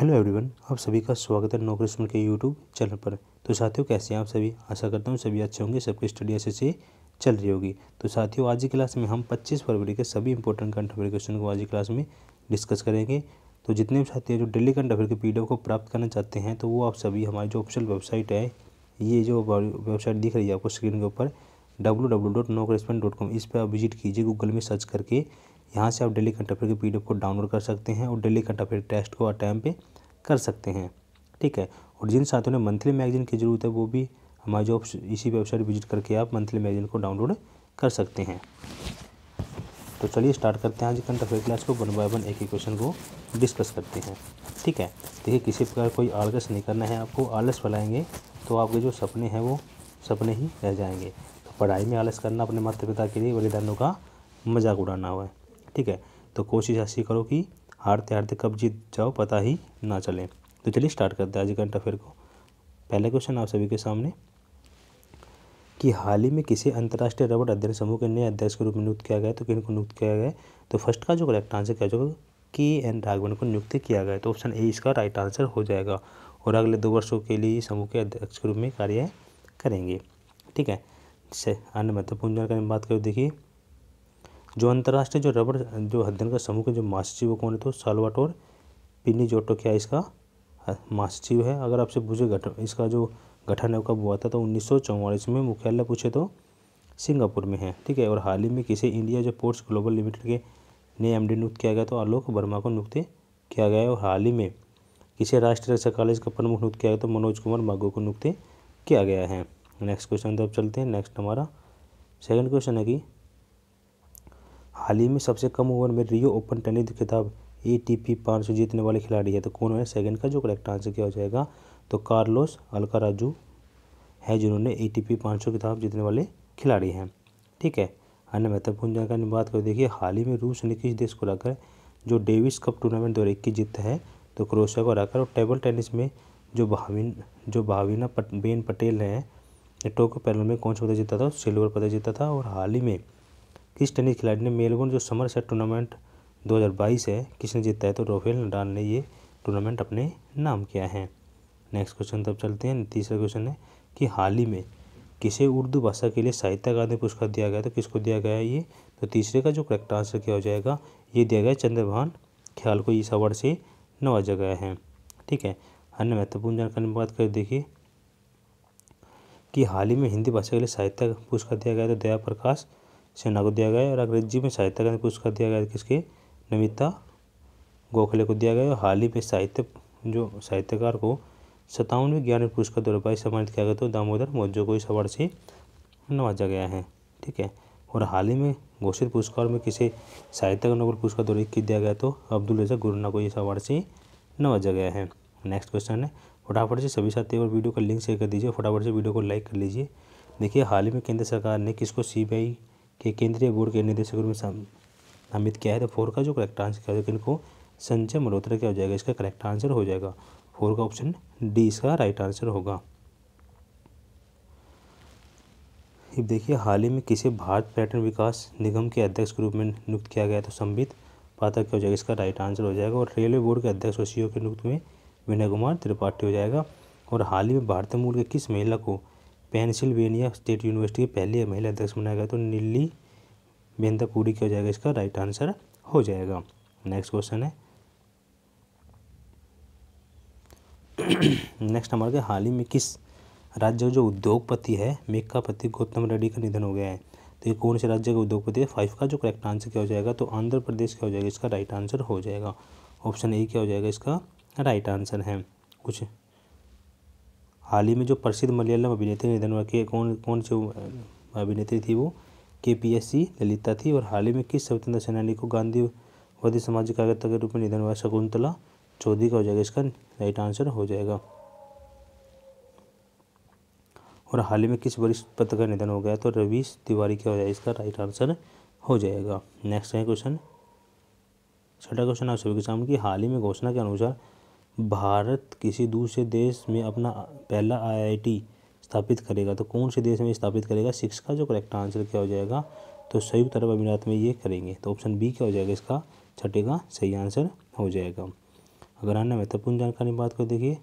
hello everyone आप सभी का स्वागत है नौकरी सुमन के यूट्यूब चैनल पर तो साथियों कैसे हैं आप सभी आशा करता हूँ सभी अच्छे होंगे सबकी स्टडी अच्छे से चल रही होगी तो साथियों आज की क्लास में हम 25 फरवरी के सभी इंपॉर्टेंट करंट अफेयर क्वेश्चन को आज की क्लास में डिस्कस करेंगे तो जितने भी साथी जो डेली करंट अफेयर के पी को प्राप्त करना चाहते हैं तो वो आप सभी हमारी जो ऑफिशियल वेबसाइट है ये जो वेबसाइट दिख रही है आपको स्क्रीन के ऊपर डब्ल्यू इस पर आप विजिट कीजिए गूगल में सर्च करके यहाँ से आप डेली करंट अफेयर की पी को डाउनलोड कर सकते हैं और डेली करंट अफेयर टेस्ट को टाइम पर कर सकते हैं ठीक है और जिन साथियों ने मंथली मैगजीन की ज़रूरत है वो भी हमारी जो इसी वेबसाइट विजिट करके आप मंथली मैगजीन को डाउनलोड कर सकते हैं तो चलिए स्टार्ट करते हैं आज कंट अफेयर क्लास को वन बाय वन एक ही क्वेश्चन को डिस्कस करते हैं ठीक है देखिए किसी प्रकार कोई आलस नहीं करना है आपको आलस फैलाएंगे तो आपके जो सपने हैं वो सपने ही रह जाएंगे तो पढ़ाई में आलस करना अपने माता पिता के लिए बलिदानों का मजाक उड़ाना हुआ है ठीक है तो कोशिश ऐसी करो कि हारते हारते कब जीत जाओ पता ही ना चले तो चलिए स्टार्ट करते हैं आज घंटा फिर को पहला क्वेश्चन आप सभी के सामने कि हाल ही में किसी अंतर्राष्ट्रीय रबड़ अध्ययन समूह के नए अध्यक्ष के रूप में नियुक्त किया गया तो किन को नियुक्त किया गया तो फर्स्ट का जो करेक्ट आंसर क्या जाएगा के एन राघवन को नियुक्त किया गया तो ऑप्शन ए इसका राइट आंसर हो जाएगा और अगले दो वर्षों के लिए समूह के अध्यक्ष के रूप में कार्य करेंगे ठीक है अन्य महत्वपूर्ण जानकारी बात करें देखिए जो अंतर्राष्ट्रीय जो रबर जो अध्ययन का समूह के जो महासचिव कौन है तो सालवाटोर जोटो क्या इसका महासचिव है अगर आपसे पूछे गठन इसका जो गठन है कब हुआ था तो उन्नीस में मुख्यालय पूछे तो सिंगापुर में है ठीक है और हाल ही में किसे इंडिया जो पोर्ट्स ग्लोबल लिमिटेड के नए एम नियुक्त किया गया तो आलोक वर्मा को नियुक्त किया गया है और हाल ही में किसे राष्ट्रीय रक्षा कॉलेज का प्रमुख नियुक्त किया गया तो मनोज कुमार मागो को नियुक्त किया गया है नेक्स्ट क्वेश्चन तो अब चलते हैं नेक्स्ट हमारा सेकंड क्वेश्चन है कि हाल ही में सबसे कम ओवर में रियो ओपन टेनिस खिताब ए टी पी पाँच सौ जीतने वाले खिलाड़ी है तो कौन है सेकंड का जो करेक्ट आंसर क्या हो जाएगा तो कार्लोस अलकाराजू है जिन्होंने ए टी पी पाँच सौ खिताब जीतने वाले खिलाड़ी हैं ठीक है अन्य महत्वपूर्ण जानकारी बात करें देखिए हाल ही में रूस ने किस देश को लाकर जो डेविस कप टूर्नामेंट दो इक्कीस जीत है तो क्रोशिया को हराकर और टेबल टेनिस में जो भाविन जो भाविना पट, बेन पटेल हैं टोक्यो पैनल में कौन सा पदक जीता था सिल्वर पदक जीता था और हाल ही में किस टेनिस खिलाड़ी ने मेलबोर्न जो समर सेट टूर्नामेंट 2022 है किसने जीता है तो रोफेल नडाल ने ये टूर्नामेंट अपने नाम किया है नेक्स्ट क्वेश्चन तब चलते हैं तीसरा क्वेश्चन है कि हाल ही में किसे उर्दू भाषा के लिए साहित्य अकादमी पुरस्कार दिया गया तो किसको दिया गया है ये तो तीसरे का जो करेक्ट आंसर क्या हो जाएगा ये दिया गया चंद्रभान ख्याल को इस अवार्ड से नवाजा गया है ठीक है अन्य महत्वपूर्ण जानकारी में बात कर देखिए कि हाल ही में हिंदी भाषा के लिए साहित्य पुरस्कार दिया गया तो दया प्रकाश सेना को दिया गया और अंग्रेजी में साहित्य का पुरस्कार दिया गया किसके नमिता गोखले को दिया गया और हाल ही में साहित्य जो साहित्यकार को सतावनवे ज्ञान पुरस्कार दो रुपये सम्मानित किया गया तो दामोदर मौजो को इस अवार्ड से नवाजा गया है ठीक है और हाल ही में घोषित पुरस्कार में किसे साहित्य का नोबल पुरस्कार दो दिया गया तो अब्दुल रजा गुरुना को इस अवार्ड से नवाजा गया है नेक्स्ट क्वेश्चन है फटाफट से सभी साथी और वीडियो का लिंक शेयर कर दीजिए फटाफट से वीडियो को लाइक कर लीजिए देखिए हाल ही में केंद्र सरकार ने किसको सी के केंद्रीय बोर्ड के निदेशक रूप में नामित किया है तो फोर का जो करेक्ट आंसर है इनको संजय मल्होत्रा क्या हो जाएगा इसका करेक्ट आंसर हो जाएगा फोर का ऑप्शन डी इसका राइट आंसर होगा अब देखिए हाल ही में किसे भारत पर्यटन विकास निगम के अध्यक्ष के रूप में नियुक्त किया गया तो संबित पाठक क्या हो जाएगा इसका राइट आंसर हो जाएगा और रेलवे बोर्ड के अध्यक्ष और सी e के नियुक्त में विनय कुमार त्रिपाठी हो जाएगा और हाल ही में भारतीय मूल के किस महिला को पेंसिल्वेनिया स्टेट यूनिवर्सिटी के पहले महिला अध्यक्ष बनाया गया तो नीली बेंदा क्या हो जाएगा इसका राइट आंसर हो जाएगा नेक्स्ट क्वेश्चन है नेक्स्ट हमारे के हाल ही में किस राज्य का जो उद्योगपति है पति गौतम रेड्डी का निधन हो गया है तो ये कौन से राज्य का उद्योगपति है फाइव का जो करेक्ट आंसर क्या हो जाएगा तो आंध्र प्रदेश क्या हो जाएगा इसका राइट आंसर हो जाएगा ऑप्शन ए क्या हो जाएगा इसका राइट आंसर है कुछ हाल ही में जो प्रसिद्ध मलयालम अभिनेत्री निधन हुआ कि कौन कौन से अभिनेत्री थी वो के पी एस सी ललिता थी और हाल ही में किस स्वतंत्रता सेनानी को गांधी गांधीवादी सामाजिक कार्यकर्ता के रूप में निधन हुआ शकुंतला चौधरी का हो जाएगा इसका राइट आंसर हो जाएगा और हाल ही में किस वरिष्ठ पत्र का निधन हो गया तो रवीश तिवारी का हो जाएगा इसका राइट आंसर हो जाएगा नेक्स्ट है क्वेश्चन छठा क्वेश्चन आप सभी के सामने की हाल ही में घोषणा के अनुसार भारत किसी दूसरे देश में अपना पहला आईआईटी स्थापित करेगा तो कौन से देश में स्थापित करेगा सिक्स का जो करेक्ट आंसर क्या हो जाएगा तो संयुक्त अरब अमीरात में ये करेंगे तो ऑप्शन बी क्या हो जाएगा इसका छठे का सही आंसर हो जाएगा अगर अन्य महत्वपूर्ण जानकारी बात कर देखिए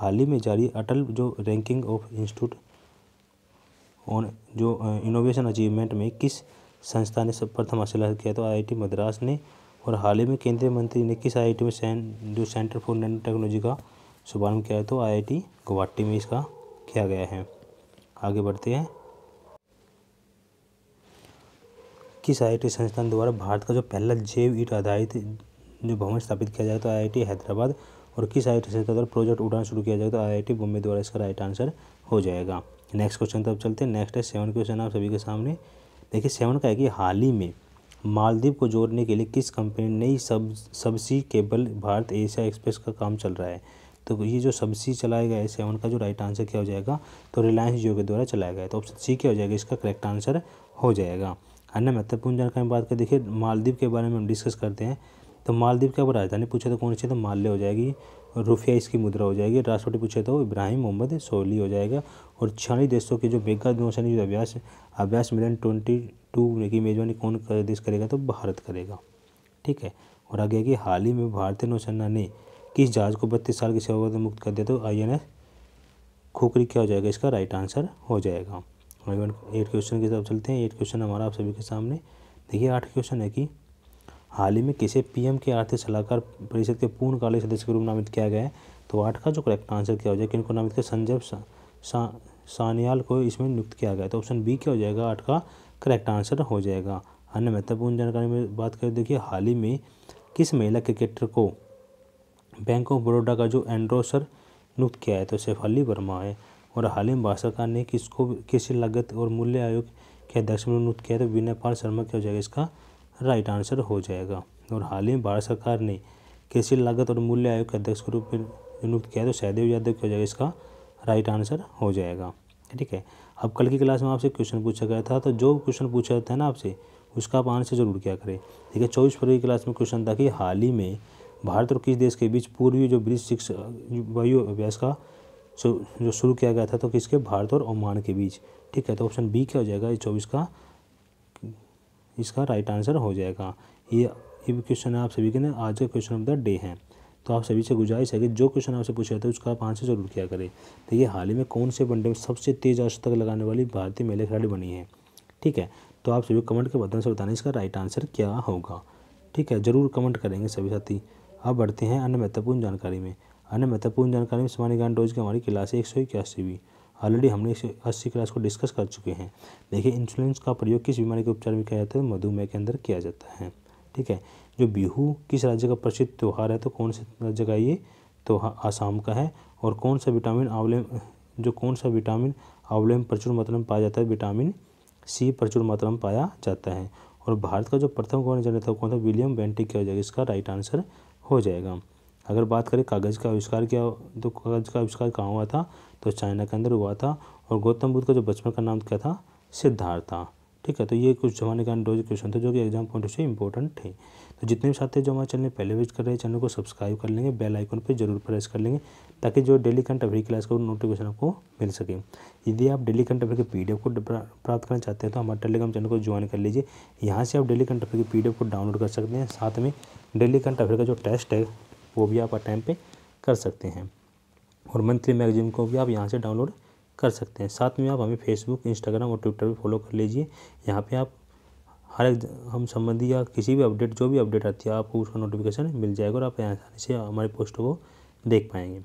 हाल ही में जारी अटल जो रैंकिंग ऑफ इंस्टीट्यूट ऑन जो इनोवेशन अचीवमेंट में किस संस्था ने सब प्रथम हासिल किया तो आईआईटी मद्रास ने और हाल ही में केंद्रीय मंत्री ने किस आई में सें, जो सेंटर फॉर नैनो टेक्नोलॉजी का शुभारंभ किया है तो आई गुवाहाटी में इसका किया गया है आगे बढ़ते हैं किस आई संस्थान द्वारा भारत का जो पहला जैव ईट आधारित जो भवन स्थापित किया जाए तो आई हैदराबाद और किस आई संस्था द्वारा प्रोजेक्ट उड़ान शुरू किया जाए तो आई बॉम्बे द्वारा इसका राइट आंसर हो जाएगा नेक्स्ट क्वेश्चन तब चलते हैं नेक्स्ट है सेवन क्वेश्चन आप सभी के सामने देखिए सेवन का है कि हाल ही में मालदीव को जोड़ने के लिए किस कंपनी ने नई सब subsea cable Bharat Asia Express का काम चल रहा है तो ये जो सबसी चलाया गया है सेवन का जो राइट आंसर क्या हो जाएगा तो रिलायंस जियो के द्वारा चलाया गया तो ऑप्शन सी क्या हो जाएगा इसका करेक्ट आंसर हो जाएगा अन्य महत्वपूर्ण जानकारी में बात करें देखिए मालदीव के बारे में हम डिस्कस करते हैं तो मालदीव क्या राजधानी पूछे तो कौन सी तो माल्य हो जाएगी रुफिया इसकी मुद्रा हो जाएगी राष्ट्रपति पूछे तो इब्राहिम मोहम्मद सोली हो जाएगा और छियालीस देशों के जो मेगा जो अभ्यास अभ्यास मिलन ट्वेंटी टू की मेजबानी कौन कर, देश करेगा तो भारत करेगा ठीक है और आगे कि हाल ही में भारतीय नौसेना ने किस जहाज़ को बत्तीस साल की सेवा मुक्त कर दिया तो आई एन खोखरी क्या हो जाएगा इसका राइट आंसर हो जाएगा एट क्वेश्चन की तरफ चलते हैं एट क्वेश्चन हमारा आप सभी के सामने देखिए आठ क्वेश्चन है कि हाल ही में किसे पीएम के आर्थिक सलाहकार परिषद के पूर्णकालिक सदस्य के रूप नामित किया गया है तो आठ का जो करेक्ट आंसर क्या हो जाएगा किनको नामित किया संजय सानियाल को इसमें नियुक्त किया गया तो ऑप्शन बी क्या हो जाएगा आठ का करेक्ट आंसर हो जाएगा अन्य महत्वपूर्ण जानकारी में बात करें देखिए हाल ही में किस महिला क्रिकेटर को बैंक ऑफ बड़ौदा का जो एंड्रोसर नियुक्त किया है तो शेफाली वर्मा है और हाल ही में भारत सरकार ने किसको किस लागत और मूल्य आयोग के अध्यक्ष में नियुक्त किया है तो विनय पाल शर्मा क्या हो जाएगा इसका राइट आंसर हो जाएगा और हाल ही में भारत सरकार ने कृषि लागत और मूल्य आयोग के अध्यक्ष के रूप में नियुक्त किया तो सहदेव यादव क्या हो जाएगा इसका राइट आंसर हो जाएगा ठीक है अब कल की क्लास में आपसे क्वेश्चन पूछा गया था तो जो क्वेश्चन पूछा जाता है ना आपसे उसका आप आंसर जरूर क्या करें ठीक है चौबीस फरवरी की क्लास में क्वेश्चन था कि हाल ही में भारत और किस देश के बीच पूर्वी जो ब्रिज सिक्स वायु अभ्यास का जो शुरू किया गया था तो किसके भारत और ओमान के बीच ठीक है तो ऑप्शन बी क्या हो जाएगा ये चौबीस का इसका राइट आंसर हो जाएगा ये ये क्वेश्चन है आप सभी के ना आज का क्वेश्चन ऑफ द डे है तो आप सभी से गुजारिश है कि जो क्वेश्चन आपसे पूछा जाता है उसका आप आंसर जरूर किया करें तो ये हाल ही में कौन से वनडे में सबसे तेज तक लगाने वाली भारतीय महिला खिलाड़ी बनी है ठीक है तो आप सभी कमेंट के माध्यम से बताना इसका राइट आंसर क्या होगा ठीक है ज़रूर कमेंट करेंगे सभी साथी आप बढ़ते हैं अन्य महत्वपूर्ण जानकारी में अन्य महत्वपूर्ण जानकारी में समानी गांडोज की हमारी क्लास है एक सौ इक्यासी भी ऑलरेडी हमने अस्सी क्लास को डिस्कस कर चुके हैं देखिए इंसुलिन का प्रयोग किस बीमारी के उपचार में किया जाता है मधुमेह के अंदर किया जाता है ठीक है जो बिहू किस राज्य का प्रसिद्ध त्यौहार है तो कौन से राज्य का ये तो आसाम का है और कौन सा विटामिन आंवले जो कौन सा विटामिन आंवले में प्रचुर मात्रा में पाया जाता है विटामिन सी प्रचुर मात्रा में पाया जाता है और भारत का जो प्रथम गवर्नर जनरल था कौन था विलियम बेंटिक क्या हो जाएगा इसका राइट आंसर हो जाएगा अगर बात करें कागज़ का आविष्कार किया तो कागज़ का आविष्कार कहाँ हुआ था तो चाइना के अंदर हुआ था और गौतम बुद्ध का जो बचपन का नाम क्या था सिद्धार्थ था ठीक है तो ये कुछ जमाने का अंडोज क्वेश्चन थे जो कि एग्जाम पॉइंट से इंपॉर्टेंट थे तो जितने भी साथी जो हमारे चैनल पहले विजिट कर रहे हैं चैनल को सब्सक्राइब कर लेंगे बेल आइकन पर जरूर प्रेस कर लेंगे ताकि जो डेली कंट अभी क्लास का नोटिफिकेशन आपको मिल सके यदि आप डेली कंट अभी के पी को प्राप्त करना चाहते हैं तो हमारे टेलीग्राम चैनल को ज्वाइन कर लीजिए यहाँ से आप डेली कंट अभी की पी को डाउनलोड कर सकते हैं साथ में डेली कंट अभी का जो टेस्ट है वो भी आप टाइम पर कर सकते हैं और मंथली मैगजीन को भी आप यहाँ से डाउनलोड कर सकते हैं साथ में आप हमें फेसबुक इंस्टाग्राम और ट्विटर पर फॉलो कर लीजिए यहाँ पर आप हर एक हम संबंधी या किसी भी अपडेट जो भी अपडेट आती है आपको उसका नोटिफिकेशन मिल जाएगा और आप आसानी से हमारे पोस्ट को देख पाएंगे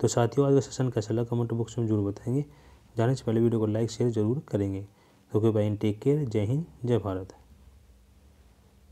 तो साथियों आज का सेशन कैसा लगा कमेंट बॉक्स में जरूर बताएंगे जाने से पहले वीडियो को लाइक शेयर जरूर करेंगे तो ओके भाई टेक केयर जय हिंद जय भारत